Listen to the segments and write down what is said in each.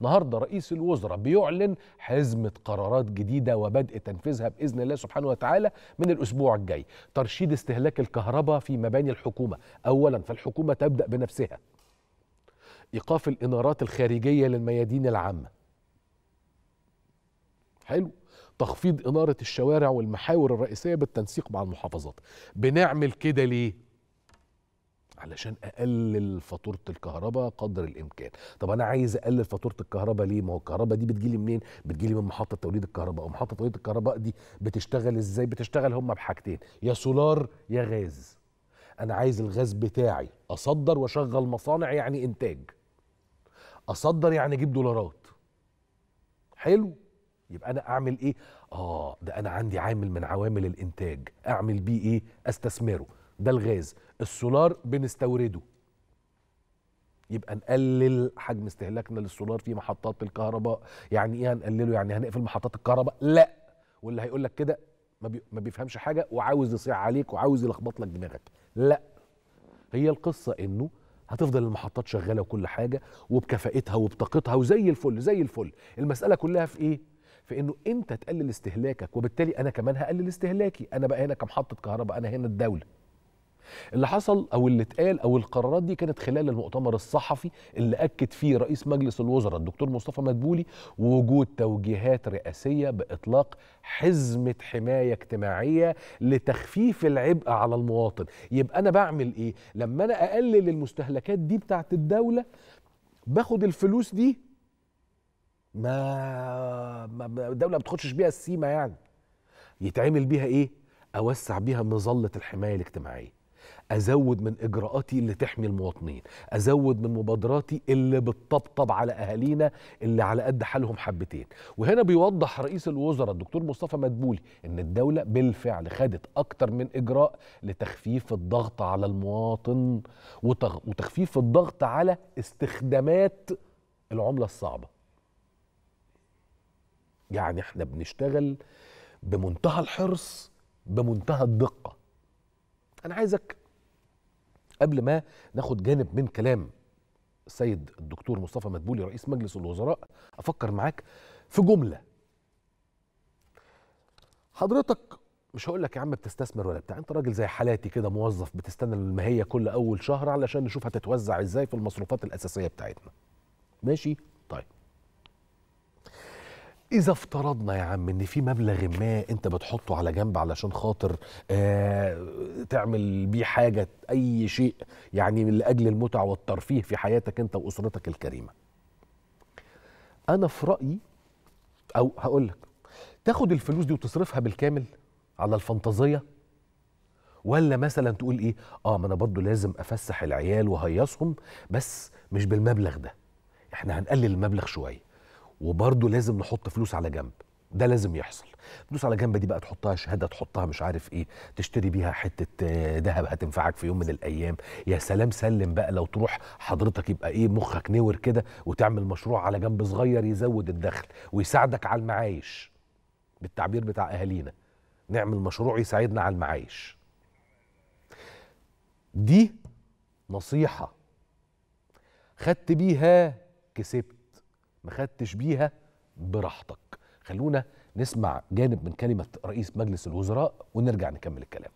النهارده رئيس الوزراء بيعلن حزمه قرارات جديده وبدء تنفيذها باذن الله سبحانه وتعالى من الاسبوع الجاي ترشيد استهلاك الكهرباء في مباني الحكومه اولا فالحكومه تبدا بنفسها ايقاف الانارات الخارجيه للميادين العامه حلو تخفيض اناره الشوارع والمحاور الرئيسيه بالتنسيق مع المحافظات بنعمل كده ليه علشان اقلل فاتوره الكهرباء قدر الامكان طب انا عايز اقلل فاتوره الكهرباء ليه ما هو الكهرباء دي بتجيلي منين بتجيلي من محطه توليد الكهرباء ومحطه توليد الكهرباء دي بتشتغل ازاي بتشتغل هما بحاجتين يا سولار يا غاز انا عايز الغاز بتاعي اصدر واشغل مصانع يعني انتاج اصدر يعني اجيب دولارات حلو يبقى انا اعمل ايه اه ده انا عندي عامل من عوامل الانتاج اعمل بيه ايه استثمره ده الغاز السولار بنستورده يبقى نقلل حجم استهلاكنا للسولار في محطات الكهرباء يعني ايه هنقلله يعني هنقفل محطات الكهرباء لا واللي هيقول لك كده ما بيفهمش حاجه وعاوز يصيح عليك وعاوز يلخبط لك دماغك لا هي القصه انه هتفضل المحطات شغاله وكل حاجه وبكفاءتها وبطاقتها وزي الفل زي الفل المساله كلها في ايه في انه انت تقلل استهلاكك وبالتالي انا كمان هقلل استهلاكي انا بقى هنا كمحطه كهرباء انا هنا الدوله اللي حصل او اللي اتقال او القرارات دي كانت خلال المؤتمر الصحفي اللي اكد فيه رئيس مجلس الوزراء الدكتور مصطفى مدبولي وجود توجيهات رئاسيه باطلاق حزمه حمايه اجتماعيه لتخفيف العبء على المواطن يبقى انا بعمل ايه لما انا اقلل المستهلكات دي بتاعه الدوله باخد الفلوس دي ما, ما الدوله ما بتخشش بيها السيما يعني يتعمل بيها ايه اوسع بيها مظله الحمايه الاجتماعيه ازود من اجراءاتي اللي تحمي المواطنين ازود من مبادراتي اللي بتطبطب على اهالينا اللي على قد حالهم حبتين وهنا بيوضح رئيس الوزراء الدكتور مصطفى مدبولي ان الدوله بالفعل خدت اكتر من اجراء لتخفيف الضغط على المواطن وتخفيف الضغط على استخدامات العمله الصعبه يعني احنا بنشتغل بمنتهى الحرص بمنتهى الدقه انا عايزك قبل ما ناخد جانب من كلام السيد الدكتور مصطفى مدبولي رئيس مجلس الوزراء افكر معاك في جمله حضرتك مش هقول لك يا عم بتستثمر ولا بتاع انت راجل زي حالاتي كده موظف بتستنى المهيه كل اول شهر علشان نشوف هتتوزع ازاي في المصروفات الاساسيه بتاعتنا ماشي طيب اذا افترضنا يا عم ان في مبلغ ما انت بتحطه على جنب علشان خاطر آه تعمل بيه حاجه اي شيء يعني من لاجل المتعه والترفيه في حياتك انت واسرتك الكريمه انا في رايي او هقول لك تاخد الفلوس دي وتصرفها بالكامل على الفانتازيه ولا مثلا تقول ايه اه ما انا برضه لازم افسح العيال وهيصهم بس مش بالمبلغ ده احنا هنقلل المبلغ شويه وبرضه لازم نحط فلوس على جنب ده لازم يحصل فلوس على جنب دي بقى تحطها شهاده تحطها مش عارف ايه تشتري بيها حته آه، ذهب هتنفعك في يوم من الايام يا سلام سلم بقى لو تروح حضرتك يبقى ايه مخك نور كده وتعمل مشروع على جنب صغير يزود الدخل ويساعدك على المعايش بالتعبير بتاع اهالينا نعمل مشروع يساعدنا على المعايش دي نصيحه خدت بيها كسبت ما خدتش بيها براحتك خلونا نسمع جانب من كلمة رئيس مجلس الوزراء ونرجع نكمل الكلام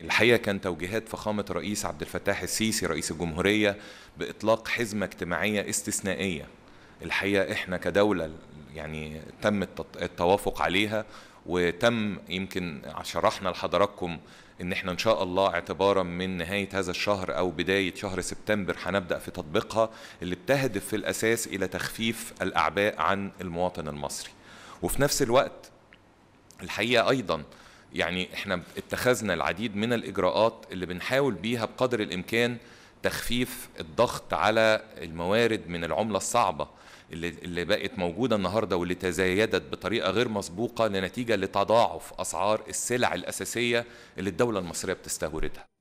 الحقيقه كان توجيهات فخامه الرئيس عبد الفتاح السيسي رئيس الجمهوريه باطلاق حزمه اجتماعيه استثنائيه الحقيقه احنا كدوله يعني تم التوافق عليها وتم يمكن شرحنا لحضراتكم ان احنا ان شاء الله اعتبارا من نهايه هذا الشهر او بدايه شهر سبتمبر هنبدا في تطبيقها اللي بتهدف في الاساس الى تخفيف الاعباء عن المواطن المصري وفي نفس الوقت الحقيقه ايضا يعني احنا اتخذنا العديد من الاجراءات اللي بنحاول بيها بقدر الامكان تخفيف الضغط على الموارد من العمله الصعبه اللي, اللي بقت موجودة النهاردة واللي تزايدت بطريقة غير مسبوقة لنتيجة لتضاعف أسعار السلع الأساسية اللي الدولة المصرية بتستوردها